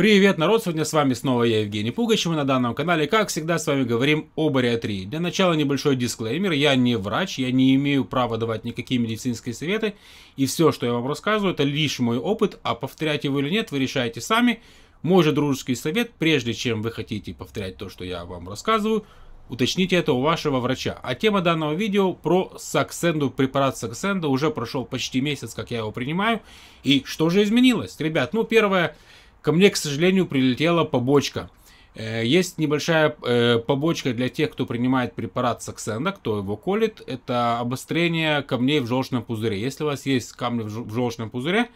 Привет, народ! Сегодня с вами снова я, Евгений Пугачев, и на данном канале, как всегда, с вами говорим о бариатрии. Для начала небольшой дисклеймер. Я не врач, я не имею права давать никакие медицинские советы. И все, что я вам рассказываю, это лишь мой опыт. А повторять его или нет, вы решаете сами. Мой же дружеский совет, прежде чем вы хотите повторять то, что я вам рассказываю, уточните это у вашего врача. А тема данного видео про Саксенду, препарат Саксенда. Уже прошел почти месяц, как я его принимаю. И что же изменилось? Ребят, ну первое... Ко мне, к сожалению, прилетела побочка. Э, есть небольшая э, побочка для тех, кто принимает препарат Саксенда, кто его колет. Это обострение камней в желчном пузыре. Если у вас есть камни в желчном пузыре,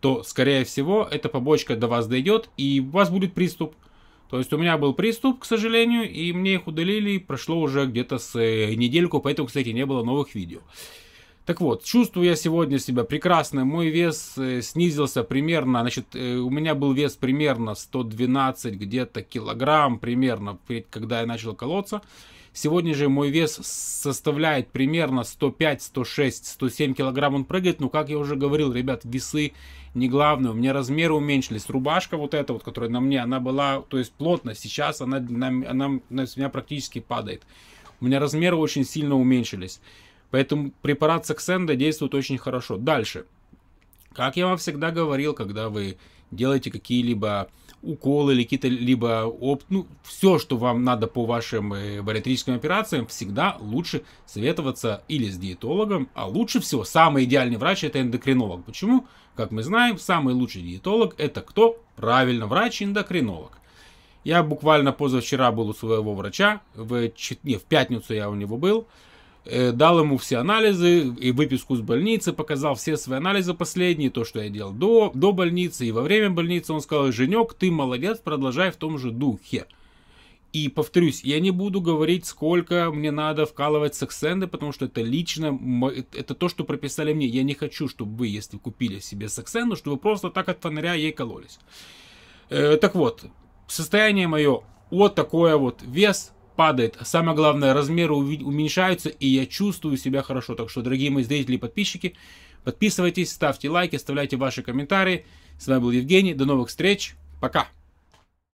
то, скорее всего, эта побочка до вас дойдет и у вас будет приступ. То есть у меня был приступ, к сожалению, и мне их удалили. Прошло уже где-то с э, недельку, поэтому, кстати, не было новых видео. Так вот, чувствую я сегодня себя прекрасно. Мой вес э, снизился примерно, значит, э, у меня был вес примерно 112 где-то килограмм, примерно, когда я начал колоться. Сегодня же мой вес составляет примерно 105, 106, 107 килограмм он прыгает. Но, как я уже говорил, ребят, весы не главное. У меня размеры уменьшились. Рубашка вот эта вот, которая на мне, она была, то есть плотно. Сейчас она, она, она, она с меня практически падает. У меня размеры очень сильно уменьшились. Поэтому препарат сексенда действует очень хорошо. Дальше. Как я вам всегда говорил, когда вы делаете какие-либо уколы или какие-то либо опт, ну, все, что вам надо по вашим э, бариатрическим операциям, всегда лучше советоваться или с диетологом, а лучше всего самый идеальный врач это эндокринолог. Почему? Как мы знаем, самый лучший диетолог это кто? Правильно, врач-эндокринолог. Я буквально позавчера был у своего врача, в, не, в пятницу я у него был, Э, дал ему все анализы и выписку с больницы, показал все свои анализы последние, то, что я делал до, до больницы и во время больницы. Он сказал, Женек, ты молодец, продолжай в том же духе. И повторюсь, я не буду говорить, сколько мне надо вкалывать сексенды, потому что это лично, это то, что прописали мне. Я не хочу, чтобы вы, если купили себе сексенду, чтобы вы просто так от фонаря ей кололись. Э, так вот, состояние мое вот такое вот. Вес падает. Самое главное, размеры уменьшаются, и я чувствую себя хорошо. Так что, дорогие мои зрители и подписчики, подписывайтесь, ставьте лайки, оставляйте ваши комментарии. С вами был Евгений. До новых встреч. Пока.